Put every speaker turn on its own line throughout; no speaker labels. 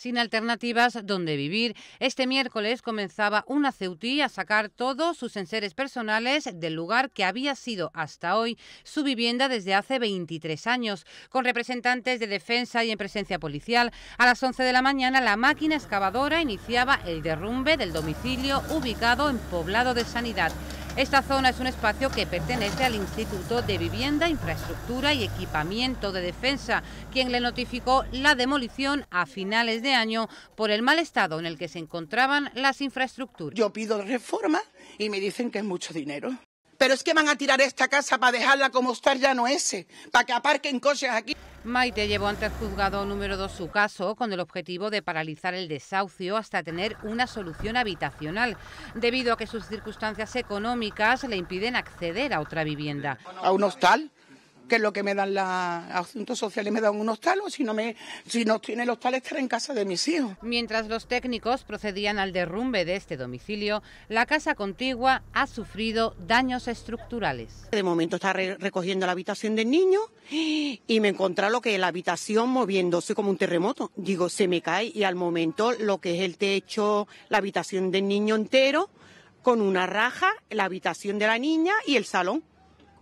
sin alternativas donde vivir. Este miércoles comenzaba una Ceutí a sacar todos sus enseres personales del lugar que había sido hasta hoy su vivienda desde hace 23 años. Con representantes de defensa y en presencia policial, a las 11 de la mañana la máquina excavadora iniciaba el derrumbe del domicilio ubicado en Poblado de Sanidad. Esta zona es un espacio que pertenece al Instituto de Vivienda, Infraestructura y Equipamiento de Defensa, quien le notificó la demolición a finales de año por el mal estado en el que se encontraban las infraestructuras. Yo pido reforma y me dicen que es mucho dinero. Pero es que van a tirar esta casa para dejarla como hostal ya no ese, para que aparquen cosas aquí. Maite llevó ante el juzgado número 2 su caso con el objetivo de paralizar el desahucio hasta tener una solución habitacional, debido a que sus circunstancias económicas le impiden acceder a otra vivienda. A un hostal que es lo que me dan los asuntos sociales, me dan un hostal, o si no, me, si no tiene en el hostal, en casa de mis hijos. Mientras los técnicos procedían al derrumbe de este domicilio, la casa contigua ha sufrido daños estructurales.
De momento está recogiendo la habitación del niño y me encontré lo que es la habitación moviéndose como un terremoto. Digo, se me cae y al momento lo que es el techo, la habitación del niño entero, con una raja, la habitación de la niña y el salón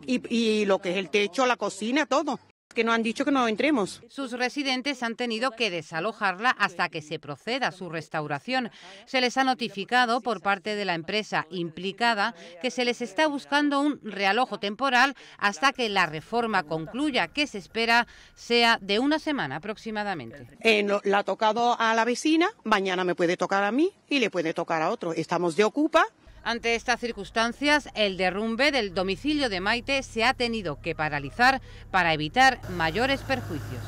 y, lo
que es el techo, la cocina, todo que no han dicho que no entremos. Sus residentes han tenido que desalojarla hasta que se proceda a su restauración. Se les ha notificado por parte de la empresa implicada que se les está buscando un realojo temporal hasta que la reforma concluya, que se espera sea de una semana aproximadamente. Eh,
la ha tocado a la vecina, mañana me puede tocar a mí y le puede tocar a otro. Estamos de
ocupa ante estas circunstancias, el derrumbe del domicilio de Maite se ha tenido que paralizar para evitar mayores perjuicios.